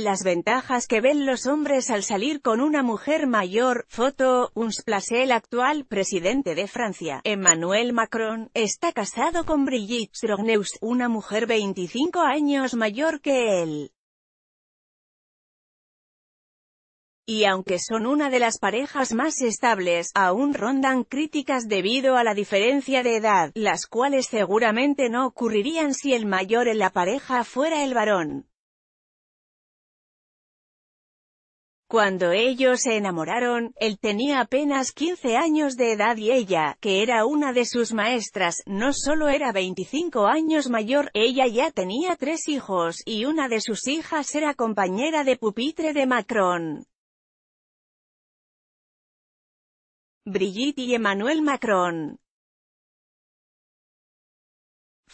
Las ventajas que ven los hombres al salir con una mujer mayor, foto, uns place el actual presidente de Francia, Emmanuel Macron, está casado con Brigitte Strogneus, una mujer 25 años mayor que él. y aunque son una de las parejas más estables, aún rondan críticas debido a la diferencia de edad, las cuales seguramente no ocurrirían si el mayor en la pareja fuera el varón. Cuando ellos se enamoraron, él tenía apenas 15 años de edad y ella, que era una de sus maestras, no solo era 25 años mayor, ella ya tenía tres hijos, y una de sus hijas era compañera de pupitre de Macron. Brigitte y Emmanuel Macron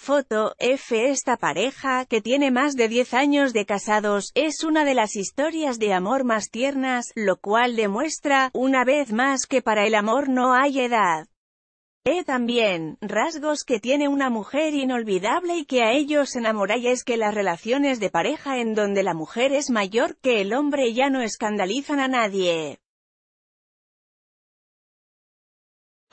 Foto, F. Esta pareja, que tiene más de 10 años de casados, es una de las historias de amor más tiernas, lo cual demuestra, una vez más que para el amor no hay edad. E también, rasgos que tiene una mujer inolvidable y que a ellos enamoralla es que las relaciones de pareja en donde la mujer es mayor que el hombre ya no escandalizan a nadie.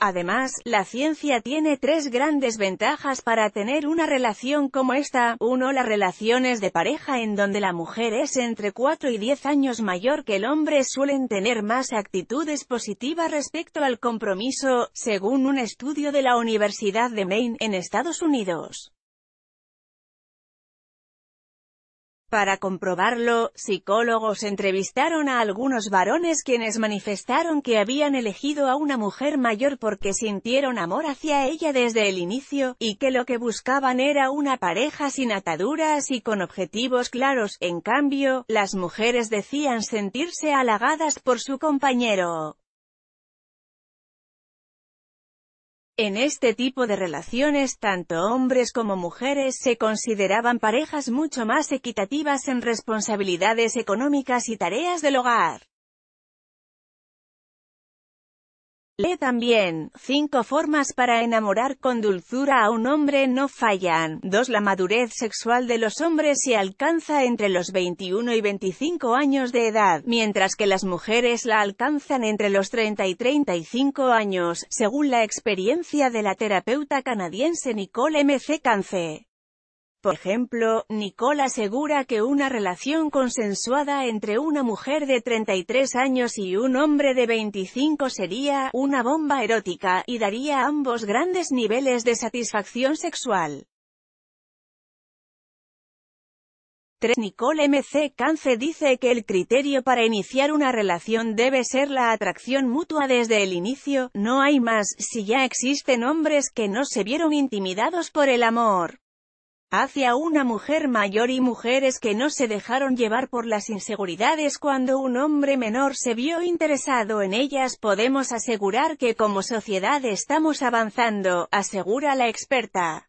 Además, la ciencia tiene tres grandes ventajas para tener una relación como esta. uno, Las relaciones de pareja en donde la mujer es entre 4 y 10 años mayor que el hombre suelen tener más actitudes positivas respecto al compromiso, según un estudio de la Universidad de Maine, en Estados Unidos. Para comprobarlo, psicólogos entrevistaron a algunos varones quienes manifestaron que habían elegido a una mujer mayor porque sintieron amor hacia ella desde el inicio, y que lo que buscaban era una pareja sin ataduras y con objetivos claros. En cambio, las mujeres decían sentirse halagadas por su compañero. En este tipo de relaciones tanto hombres como mujeres se consideraban parejas mucho más equitativas en responsabilidades económicas y tareas del hogar. Lee también, 5 formas para enamorar con dulzura a un hombre no fallan. 2. La madurez sexual de los hombres se alcanza entre los 21 y 25 años de edad, mientras que las mujeres la alcanzan entre los 30 y 35 años, según la experiencia de la terapeuta canadiense Nicole M. C. Cance. Por ejemplo, Nicole asegura que una relación consensuada entre una mujer de 33 años y un hombre de 25 sería «una bomba erótica» y daría a ambos grandes niveles de satisfacción sexual. 3. Nicole M.C. Cance dice que el criterio para iniciar una relación debe ser la atracción mutua desde el inicio, no hay más, si ya existen hombres que no se vieron intimidados por el amor hacia una mujer mayor y mujeres que no se dejaron llevar por las inseguridades cuando un hombre menor se vio interesado en ellas podemos asegurar que como sociedad estamos avanzando, asegura la experta.